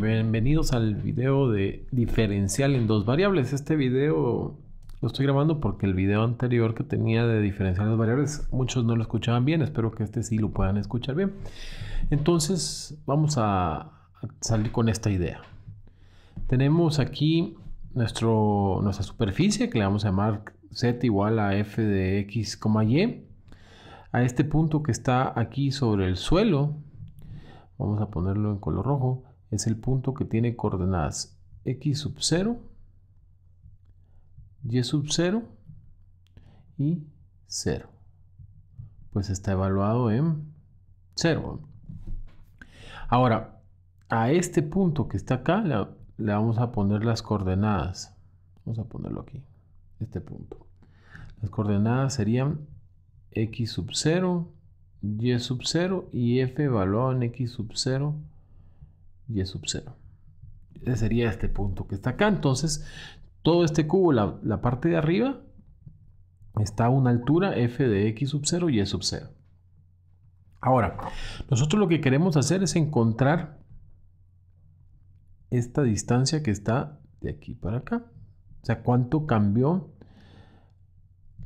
bienvenidos al video de diferencial en dos variables. Este video lo estoy grabando porque el video anterior que tenía de diferencial en dos variables, muchos no lo escuchaban bien, espero que este sí lo puedan escuchar bien. Entonces vamos a salir con esta idea. Tenemos aquí nuestro, nuestra superficie que le vamos a llamar z igual a f de x, y. A este punto que está aquí sobre el suelo, vamos a ponerlo en color rojo, es el punto que tiene coordenadas x sub 0, y sub 0 y 0. Pues está evaluado en 0. Ahora, a este punto que está acá le, vamos a poner las coordenadas. Vamos a ponerlo aquí, este punto. Las coordenadas serían x sub 0, y sub 0 y f evaluado en x sub 0 y es sub 0. Ese sería este punto que está acá. Entonces, todo este cubo, la, parte de arriba, está a una altura f de x sub 0 y es sub 0. Ahora, nosotros lo que queremos hacer es encontrar esta distancia que está de aquí para acá. O sea, cuánto cambió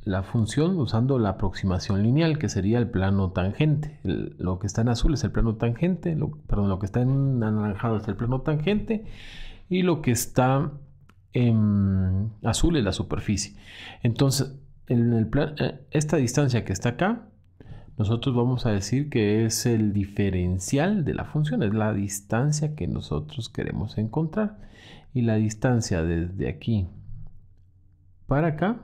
la función usando la aproximación lineal, que sería el plano tangente. lo que está en azul es el plano tangente, lo, perdón, lo que está en anaranjado es el plano tangente y lo que está en azul es la superficie. Entonces, en eh, esta distancia que está acá, nosotros vamos a decir que es el diferencial de la función, es la distancia que nosotros queremos encontrar. Y la distancia desde aquí para acá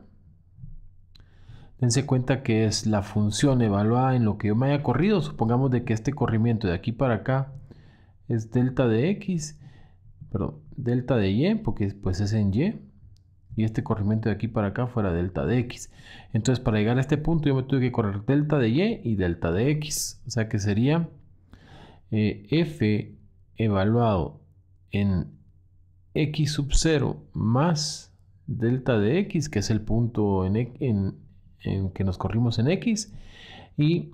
se cuenta que es la función evaluada en lo que yo me haya corrido. Supongamos de que este corrimiento de aquí para acá es delta de x, perdón, delta de y, porque pues es en y. Y este corrimiento de aquí para acá fuera delta de x. Entonces para llegar a este punto yo me tuve que correr delta de y y delta de x. O sea que sería eh, f evaluado en x sub 0 más delta de x, que es el punto en, e, en en que nos corrimos en X y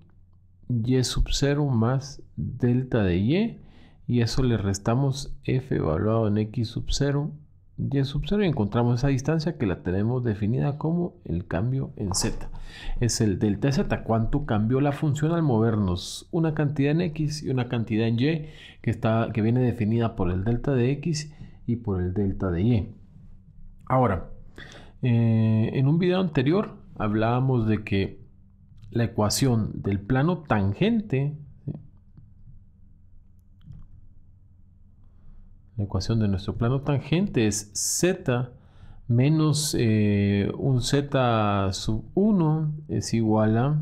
Y sub 0 más delta de Y y eso le restamos F evaluado en X sub 0 y sub 0 y encontramos esa distancia que la tenemos definida como el cambio en z. Es el delta z, cuánto cambió la función al movernos una cantidad en x y una cantidad en y que, está, que viene definida por el delta de x y por el delta de y. Ahora, eh, en un video anterior hablábamos de que la ecuación del plano tangente, la ecuación de nuestro plano tangente es z menos eh, un z sub 1 es igual a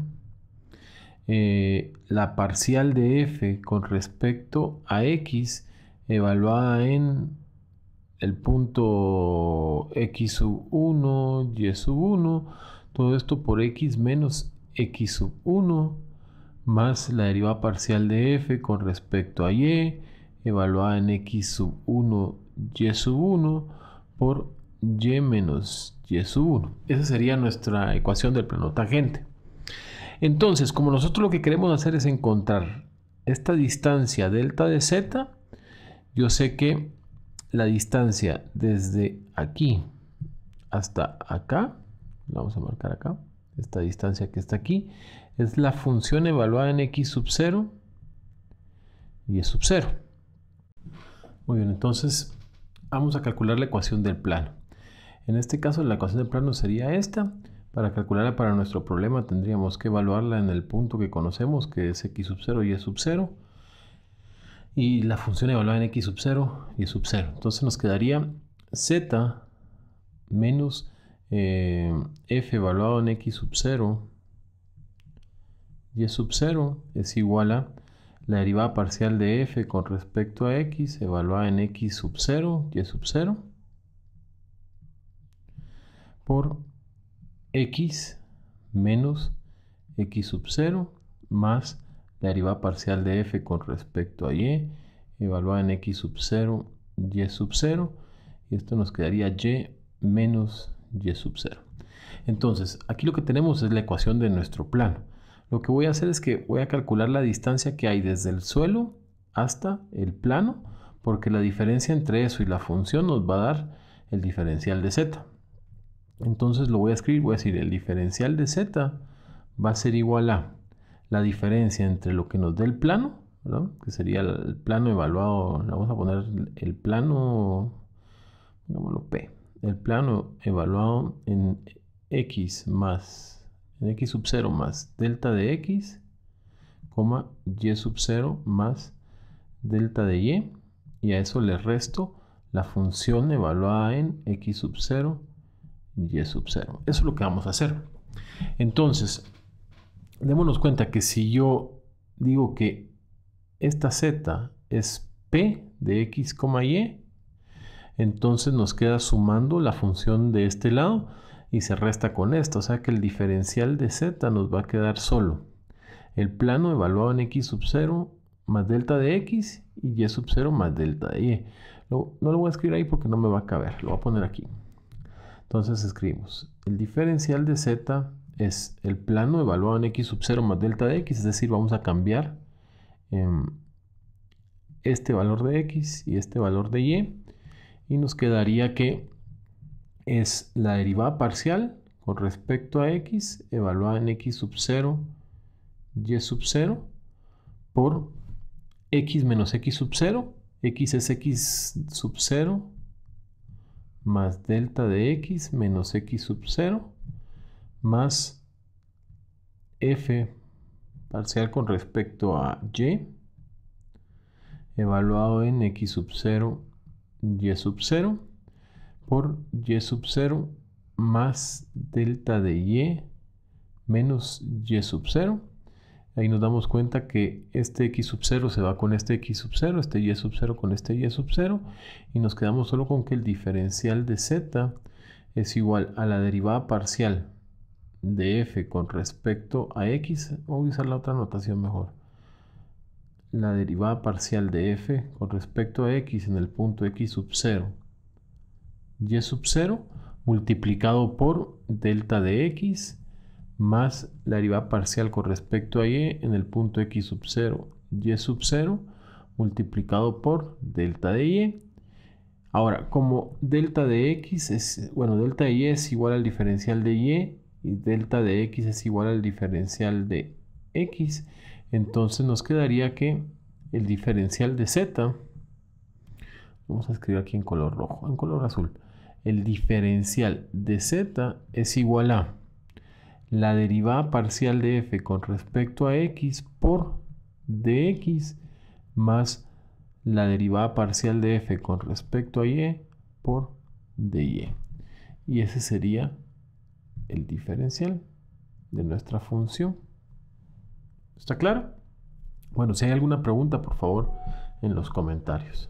eh, la parcial de f con respecto a x evaluada en el punto x sub 1, y sub 1 todo esto por x menos x sub 1 más la derivada parcial de f con respecto a y evaluada en x sub 1 y sub 1 por y menos y sub 1. Esa sería nuestra ecuación del plano tangente. Entonces, como nosotros lo que queremos hacer es encontrar esta distancia delta de z, yo sé que la distancia desde aquí hasta acá vamos a marcar acá, esta distancia que está aquí, es la función evaluada en x sub 0 y es sub 0. Muy bien, entonces vamos a calcular la ecuación del plano. En este caso la ecuación del plano sería esta. Para calcularla para nuestro problema tendríamos que evaluarla en el punto que conocemos, que es x sub 0 y es sub 0. Y la función evaluada en x sub 0 y es sub 0. Entonces nos quedaría z menos eh, f evaluado en x sub 0 y sub 0 es igual a la derivada parcial de f con respecto a x evaluada en x sub 0 y sub 0 por x menos x sub 0 más la derivada parcial de f con respecto a y evaluada en x sub 0 y sub 0 y esto nos quedaría y menos y sub 0. Entonces, aquí lo que tenemos es la ecuación de nuestro plano. Lo que voy a hacer es que voy a calcular la distancia que hay desde el suelo hasta el plano, porque la diferencia entre eso y la función nos va a dar el diferencial de z. Entonces lo voy a escribir, voy a decir el diferencial de z va a ser igual a la diferencia entre lo que nos dé el plano, que sería el plano evaluado, vamos a poner el plano, digámoslo P, el plano evaluado en x más, en x sub 0 más delta de x, y sub 0 más delta de y, y a eso le resto la función evaluada en x sub 0 y sub 0. Eso es lo que vamos a hacer. Entonces, démonos cuenta que si yo digo que esta z es p de x, y, entonces nos queda sumando la función de este lado y se resta con esto, o sea que el diferencial de z nos va a quedar solo. El plano evaluado en x sub 0 más delta de x y y sub 0 más delta de y. no lo voy a escribir ahí porque no me va a caber, lo voy a poner aquí. Entonces escribimos, el diferencial de z es el plano evaluado en x sub 0 más delta de x, es decir, vamos a cambiar em, este valor de x y este valor de y y nos quedaría que es la derivada parcial con respecto a x evaluada en x sub 0 y sub 0 por x menos x sub 0 x es x sub 0 más delta de x menos x sub 0 más f parcial con respecto a y evaluado en x sub 0 y sub 0 por y sub 0 más delta de y menos y sub 0. Ahí nos damos cuenta que este x sub 0 se va con este x sub 0, este y sub 0 con este y sub 0 y nos quedamos solo con que el diferencial de z es igual a la derivada parcial de f con respecto a x, voy a usar la otra notación mejor la derivada parcial de f con respecto a x en el punto x sub 0. y sub 0 multiplicado por delta de x más la derivada parcial con respecto a y en el punto x sub 0. y sub 0 multiplicado por delta de y. Ahora, como delta de x es, bueno, delta de y es igual al diferencial de y y delta de x es igual al diferencial de x, entonces nos quedaría que el diferencial de z, vamos a escribir aquí en color rojo, en color azul, el diferencial de z es igual a la derivada parcial de f con respecto a x por dx más la derivada parcial de f con respecto a y por dy. Y ese sería el diferencial de nuestra función. ¿Está claro? Bueno, si hay alguna pregunta, por favor, en los comentarios.